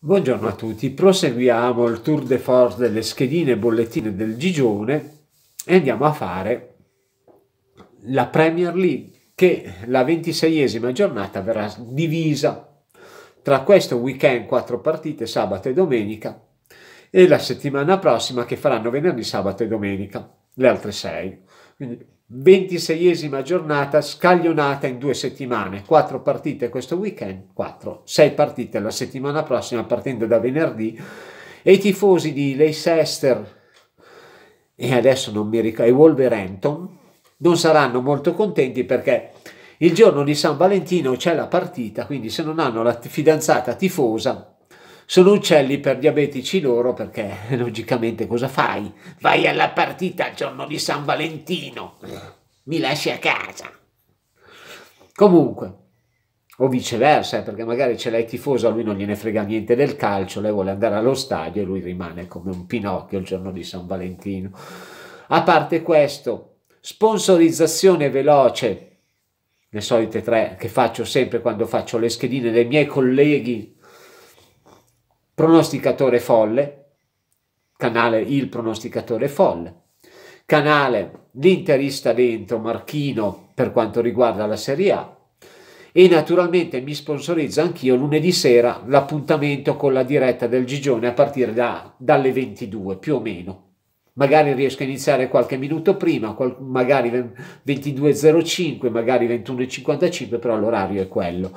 Buongiorno a tutti, proseguiamo il tour de force delle schedine e bollettine del Gigione e andiamo a fare la Premier League che la ventiseiesima giornata verrà divisa tra questo weekend quattro partite sabato e domenica e la settimana prossima che faranno venerdì, sabato e domenica le altre sei. Quindi 26esima giornata scaglionata in due settimane, quattro partite questo weekend, 4, 6 partite la settimana prossima partendo da venerdì e i tifosi di Leicester e adesso non mi ricordo, e Wolverhampton non saranno molto contenti perché il giorno di San Valentino c'è la partita, quindi se non hanno la fidanzata tifosa sono uccelli per diabetici loro perché logicamente cosa fai? Vai alla partita il giorno di San Valentino, mi lasci a casa. Comunque, o viceversa, eh, perché magari ce l'hai tifoso, a lui non gliene frega niente del calcio, lei vuole andare allo stadio e lui rimane come un Pinocchio il giorno di San Valentino. A parte questo, sponsorizzazione veloce, le solite tre che faccio sempre quando faccio le schedine dei miei colleghi pronosticatore folle, canale Il pronosticatore folle, canale L'interista dentro Marchino per quanto riguarda la Serie A e naturalmente mi sponsorizzo anch'io lunedì sera l'appuntamento con la diretta del Gigione a partire da, dalle 22 più o meno. Magari riesco a iniziare qualche minuto prima, qual magari 22.05, magari 21.55, però l'orario è quello.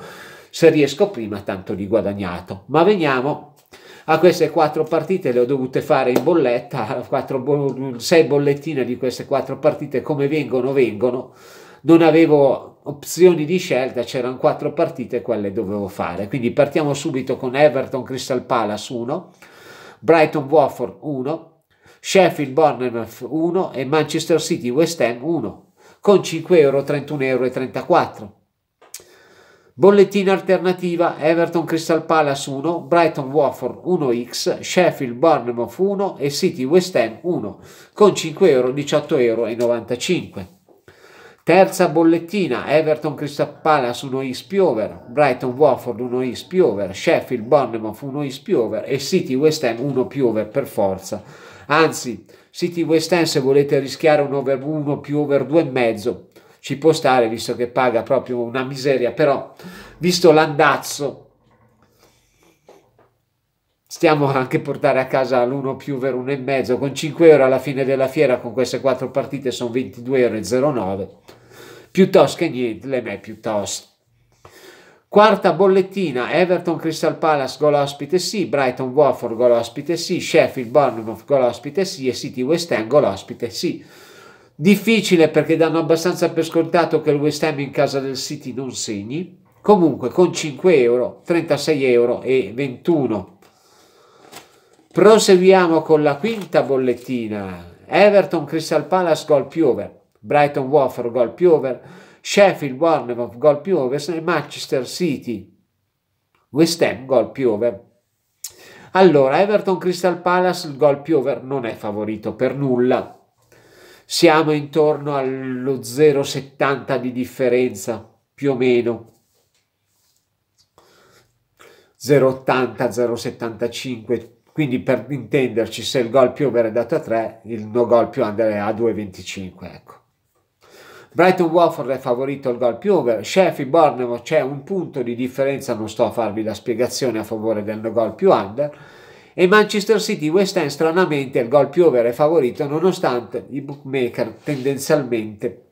Se riesco prima tanto di guadagnato. Ma veniamo a queste quattro partite le ho dovute fare in bolletta, bo sei bollettine di queste quattro partite come vengono vengono, non avevo opzioni di scelta, c'erano quattro partite quelle dovevo fare, quindi partiamo subito con Everton Crystal Palace 1, Brighton Watford 1, Sheffield Bournemouth 1 e Manchester City West Ham 1 con 5 euro 31 euro e 34 Bollettina alternativa Everton Crystal Palace 1, Brighton Watford 1x, Sheffield Bournemouth 1 e City West Ham 1 con 5 euro 18,95 euro. Terza bollettina Everton Crystal Palace 1x Piover, Brighton Watford 1x Piover, Sheffield Bournemouth 1x Piover e City West Ham 1 Piover per forza. Anzi, City West Ham se volete rischiare un over 1 più over 2,5 ci può stare visto che paga proprio una miseria, però visto l'andazzo stiamo anche a portare a casa l'1 più per e mezzo, con 5 euro alla fine della fiera con queste quattro partite sono 22,09 euro, piuttosto che niente, le me piuttosto. Quarta bollettina, Everton Crystal Palace gol ospite sì, Brighton Watford gol ospite sì, Sheffield Bournemouth gol ospite sì e City West Ham gol ospite sì. Difficile perché danno abbastanza per scontato che il West Ham in casa del City non segni. Comunque con 5 euro, 36 euro e 21. Proseguiamo con la quinta bollettina. Everton Crystal Palace gol più over. Brighton Watford gol più over. Sheffield Bournemouth gol più over. Manchester City West Ham gol più over. Allora, Everton Crystal Palace il gol più over non è favorito per nulla siamo intorno allo 0,70 di differenza, più o meno. 0,80, 0,75. Quindi per intenderci, se il gol più over è dato a 3, il no gol più under è a 2,25. Ecco. Brighton Wofford è favorito il gol più over. Sheffield Bournemouth c'è un punto di differenza, non sto a farvi la spiegazione a favore del no gol più under e Manchester City West Ham stranamente il gol più over è favorito nonostante i bookmaker tendenzialmente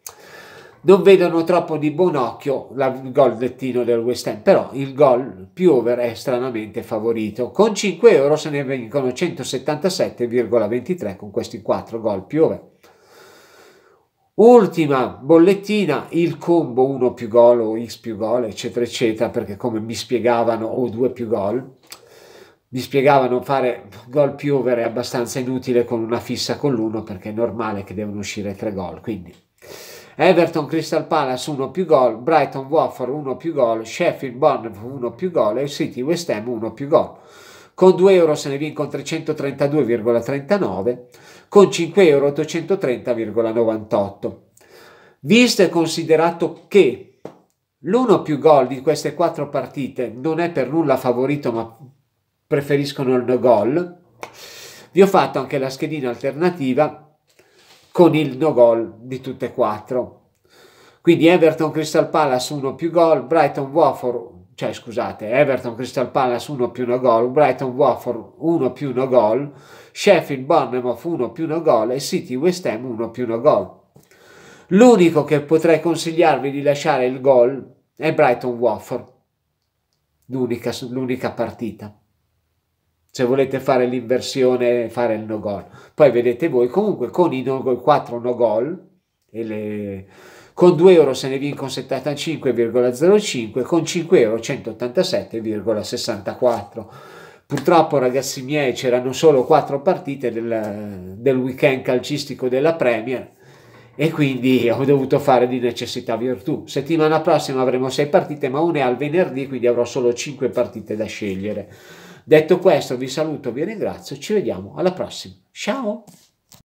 non vedono troppo di buon occhio il gol lettino del West Ham, però il gol più over è stranamente favorito. Con 5 euro se ne vengono 177,23 con questi 4 gol più over. Ultima bollettina, il combo 1 più gol o x più gol, eccetera, eccetera, perché come mi spiegavano o 2 più gol, mi spiegavano fare gol più over è abbastanza inutile con una fissa con l'uno perché è normale che devono uscire tre gol. Quindi Everton Crystal Palace 1 più gol, Brighton Watford 1 più gol, Sheffield Bournemouth 1 più gol e City West Ham 1 più gol. Con 2 euro se ne vincono 332,39, con 5 euro 830,98. Visto e considerato che l'uno più gol di queste quattro partite non è per nulla favorito ma preferiscono il no goal. Vi ho fatto anche la schedina alternativa con il no goal di tutte e quattro. Quindi Everton Crystal Palace 1 più gol, Brighton Wofford, cioè scusate, Everton Crystal Palace 1 più no gol, Brighton Wofford 1 più no gol, Sheffield Bournemouth 1 più no gol e City West Ham 1 più no gol. L'unico che potrei consigliarvi di lasciare il gol è Brighton Wofford, l'unica partita se volete fare l'inversione, fare il no gol. Poi vedete voi, comunque con i no goal, 4 no gol, le... con 2 euro se ne vincono 75,05, con 5 euro 187,64. Purtroppo ragazzi miei c'erano solo 4 partite del, del weekend calcistico della Premier, e quindi ho dovuto fare di necessità virtù. Settimana prossima avremo 6 partite, ma una è al venerdì, quindi avrò solo 5 partite da scegliere. Detto questo vi saluto, vi ringrazio, ci vediamo alla prossima. Ciao!